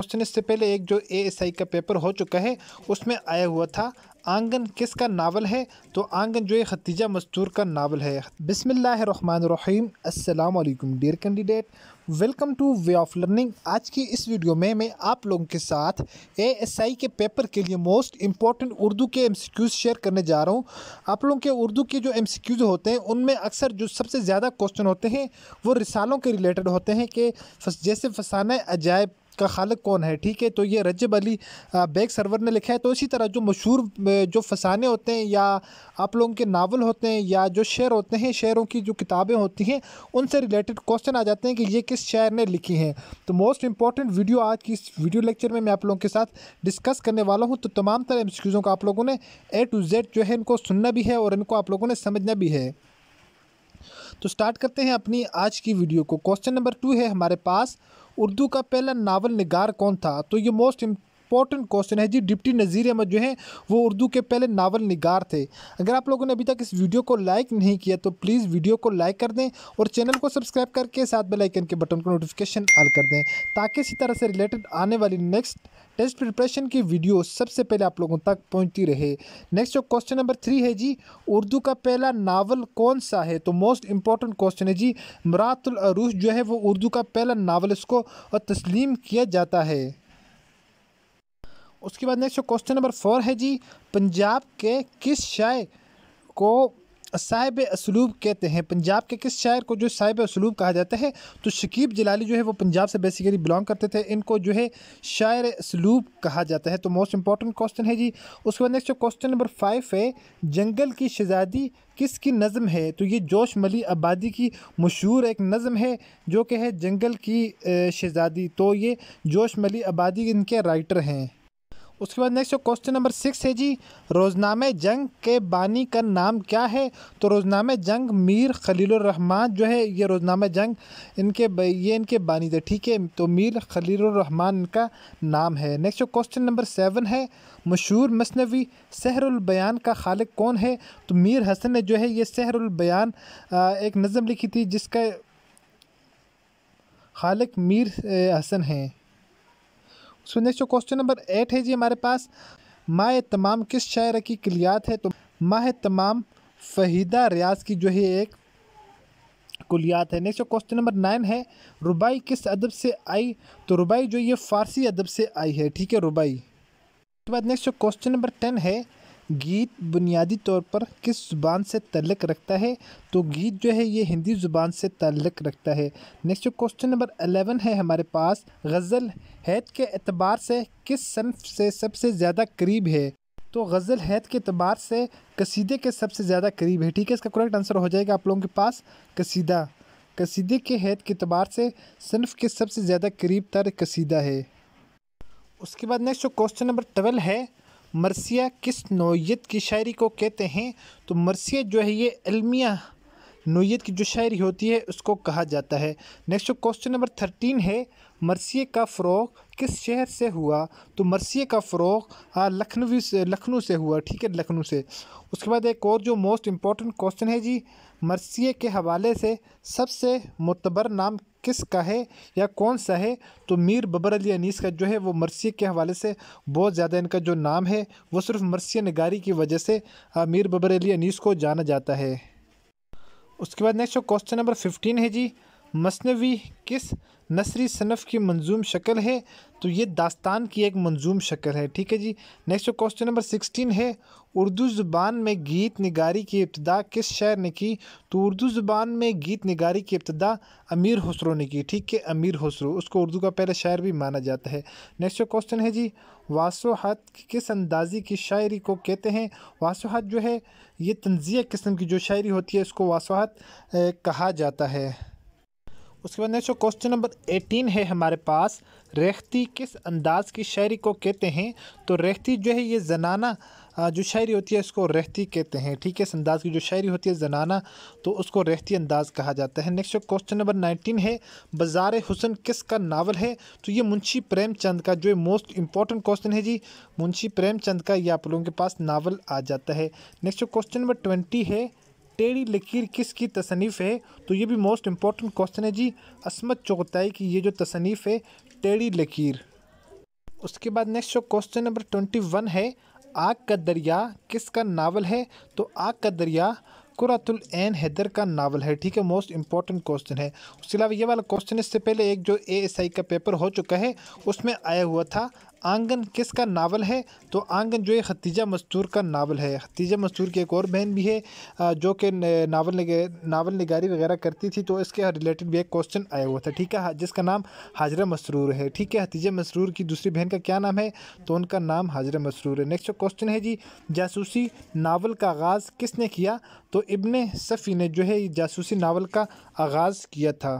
question इससे पहले एक जो एस आई का पेपर हो चुका है उसमें आया हुआ था आंगन किसका नावल है तो आंगन जो है खतीजा मस्तूर का नावल है बिसमीम अल्लाम dear candidate welcome to way of learning आज की इस वीडियो में मैं आप लोगों के साथ एएसआई के पेपर के लिए मोस्ट इंपॉर्टेंट उर्दू के एमसीक्यूज शेयर करने जा रहा हूँ आप लोगों के उर्दू के जो एमसीक्यूज होते हैं उनमें अक्सर जो सबसे ज़्यादा क्वेश्चन होते हैं वो रिसालों के रिलेटेड होते हैं कि जैसे फसाना अजायब का खालक कौन है ठीक है तो ये रजब अली बेग सरवर ने लिखा है तो इसी तरह जो मशहूर जो फसाने होते हैं या आप लोगों के नावल होते हैं या जो शेर होते हैं शेरों की जो किताबें होती हैं उनसे रिलेटेड क्वेश्चन आ जाते हैं कि ये किस शायर ने लिखी हैं तो मोस्ट इंपॉर्टेंट वीडियो आज की इस वीडियो लेक्चर में मैं आप लोगों के साथ डिस्कस करने वाला हूँ तो तमाम तरह एम को आप लोगों ने ए टू जेड जो है इनको सुनना भी है और इनको आप लोगों ने समझना भी है तो स्टार्ट करते हैं अपनी आज की वीडियो को क्वेश्चन नंबर टू है हमारे पास उर्दू का पहला नावल निगार कौन था तो ये मोस्ट इंपॉर्टेंट क्वेश्चन है जी डिप्टी नज़ीर अहमद जो हैं वो उर्दू के पहले नावल निगार थे अगर आप लोगों ने अभी तक इस वीडियो को लाइक नहीं किया तो प्लीज़ वीडियो को लाइक कर दें और चैनल को सब्सक्राइब करके साथ बेलाइकन के बटन को नोटिफिकेशन ऑल कर दें ताकि इसी तरह से रिलेटेड आने वाली नेक्स्ट टेस्ट प्रिपरेशन की वीडियो सबसे पहले आप लोगों तक पहुंचती रहे नेक्स्ट जो क्वेश्चन नंबर थ्री है जी उर्दू का पहला नावल कौन सा है तो मोस्ट इंपॉर्टेंट क्वेश्चन है जी मरातुल अरूस जो है वो उर्दू का पहला नावल इसको और तस्लीम किया जाता है उसके बाद नेक्स्ट क्वेश्चन नंबर फोर है जी पंजाब के किस शायर को साहिब असलूब कहते हैं पंजाब के किस शायर को जो साहिब असलूब कहा जाता है तो शकीब जलाली जो है वो पंजाब से बेसिकली बिलोंग करते थे इनको जो है शायर असलूब कहा जाता है तो मोस्ट इंपॉर्टेंट क्वेश्चन है जी उसके बाद नेक्स्ट क्वेश्चन नंबर फाइव है जंगल की शहजादी किसकी नज़म है तो ये जोश मली आबादी की मशहूर एक नज़म है जो कि है जंगल की शहजादी तो ये जोश मली आबादी इनके राइटर हैं उसके बाद नेक्स्ट क्वेश्चन नंबर सिक्स है जी रोजनामे जंग के बानी का नाम क्या है तो रोजनामे जंग मीर रहमान जो है ये रोजनामे जंग इनके ये इनके बानी थे ठीक है तो मीर खलीलरहमान इनका नाम है नेक्स्ट क्वेश्चन नंबर सेवन है मशहूर मसनवी सहरबयान का खालिक कौन है तो मीर हसन ने जो है ये सहरबयान एक नज़म लिखी थी जिसका खालिक मीर हसन हैं सो नेक्स्ट जो क्वेश्चन नंबर एट है जी हमारे पास माह तमाम किस शायर की कलियात है तो माह तमाम फ़हीदा रियाज की जो है एक कुलियात है नेक्स्ट क्वेश्चन नंबर नाइन है रुबाई किस अदब से आई तो रुबाई जो ये फ़ारसी अदब से आई है ठीक है रुबाई उसके बाद नेक्स्ट क्वेश्चन नंबर टेन है गीत बुनियादी तौर पर किस ज़ुबान से तल्लक रखता है तो गीत जो है ये हिंदी ज़ुबान से तल्लक रखता है नेक्स्ट क्वेश्चन नंबर अलेवन है हमारे पास गज़ल हैत के अतबार से किस सनफ से सबसे ज़्यादा करीब है तो गज़ल हैत के अतबार से कसीदे के सबसे ज़्यादा करीब है ठीक है इसका करेक्ट आंसर हो जाएगा आप लोगों के पास कसीदा कसीदे के हैत के अतबार से सनफ के सबसे ज़्यादा करीब तर कसीदा है उसके बाद नेक्स्ट जो क्वेश्चन नंबर ट्वेल्व है मरसिया किस नोयत की शायरी को कहते हैं तो मरसिया जो है ये अलमिया नोयत की जो शायरी होती है उसको कहा जाता है नेक्स्ट क्वेश्चन नंबर थर्टीन है मरसिए का फ़रोग किस शहर से हुआ तो मरसिए का फ़रोग लखनवी से लखनऊ से हुआ ठीक है लखनऊ से उसके बाद एक और जो मोस्ट इम्पॉर्टेंट क्वेश्चन है जी मरसिए के हवाले से सबसे मतबर नाम किस का है या कौन सा है तो मीर बबर अली अनीस का जो है वो मरसी के हवाले से बहुत ज़्यादा इनका जो नाम है वो सिर्फ मरसी नगारी की वजह से मीर बबर अली अनीस को जाना जाता है उसके बाद नेक्स्ट क्वेश्चन नंबर फिफ्टीन है जी मसनवी किस नसरी सनफ़ की मंजूम शक्ल है तो ये दास्तान की एक मंजूम शक्ल है ठीक है जी नेक्स्ट क्वेश्चन नंबर सिक्सटीन है उर्दू ज़ुबान में गीत निगारी की इब्तदा किस शायर ने की तो उर्दू ज़ुबान में गीत निगारी की इब्तदा अमीर हसरो ने की ठीक है अमीर हसरो उसको उर्दू का पहला शायर भी माना जाता है नेक्स्ट क्वेश्चन है जी वासोहत किस अंदाजी की शायरी को कहते हैं वासोहत जो है ये तंजिया किस्म की जो शायरी होती है उसको वासोहत कहा जाता है उसके बाद नेक्स्ट क्वेश्चन नंबर एटीन है हमारे पास रेख्ती किस अंदाज की शायरी को कहते हैं तो रेख्ती जो है ये जनाना जो शायरी होती है इसको रेहती कहते हैं ठीक है इस अंदाज की जो शायरी होती है जनाना तो उसको रेहती अंदाज कहा जाता है नेक्स्ट क्वेश्चन नंबर नाइनटीन है बाजार हुसन किस का नावल है तो ये मुंशी प्रेमचंद का जो मोस्ट इंपॉर्टेंट क्वेश्चन है जी मुंशी प्रेमचंद का ये आप लोगों के पास नावल आ जाता है नेक्स्ट क्वेश्चन नंबर ट्वेंटी है टेढ़ी लकीर किसकी तसनीफ़ है तो ये भी मोस्ट इम्पॉर्टेंट क्वेश्चन है जी असमत चौगताई की ये जो तसनीफ़ है टेढ़ी लकीर उसके बाद नेक्स्ट जो क्वेश्चन नंबर ट्वेंटी वन है आग का दरिया किसका नावल है तो आग का दरिया कुरातुल एन हैदर का नावल है ठीक है मोस्ट इंपॉर्टेंट क्वेश्चन है उसके अलावा ये वाला क्वेश्चन इससे पहले एक जो ए एस आई का पेपर हो चुका है उसमें आया हुआ था आंगन किसका नावल है तो आंगन जो है खतीजा मस्तूर का नावल है खतीजा मस्तूर की एक और बहन भी है जो कि नावल नावल निगारी वगैरह करती थी तो इसके रिलेटेड भी एक क्वेश्चन आया हुआ था ठीक है जिसका नाम हाजरा मसरूर है ठीक है खतीजा मसरूर की दूसरी बहन का क्या नाम है तो उनका नाम हाजरा मसरूर है नेक्स्ट क्वेश्चन है जी जासूसी नावल का आगाज़ किसने किया तो इबन सफ़ी ने जो है जासूसी नावल का आगाज़ किया था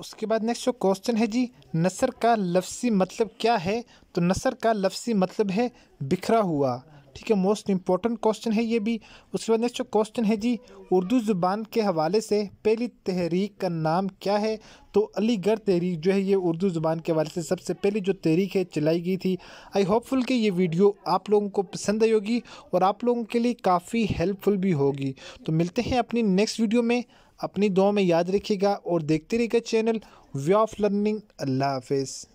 उसके बाद नेक्स्ट जो क्वेश्चन है जी नसर का लफ्सी मतलब क्या है तो नसर का लफ्सी मतलब है बिखरा हुआ ठीक है मोस्ट इम्पॉर्टेंट क्वेश्चन है ये भी उसके बाद नेक्स्ट जो क्वेश्चन है जी उर्दू ज़ुबान के हवाले से पहली तहरीक का नाम क्या है तो अलीगढ़ तहरीक जो है ये उर्दू ज़ुबान के हवाले से सबसे पहली जो तहरीक है चलाई गई थी आई होपफुल कि ये वीडियो आप लोगों को पसंद आई होगी और आप लोगों के लिए काफ़ी हेल्पफुल भी होगी तो मिलते हैं अपनी नेक्स्ट वीडियो में अपनी दुआ में याद रखिएगा और देखते रहिएगा चैनल वे ऑफ लर्निंग अल्लाह हाफिज़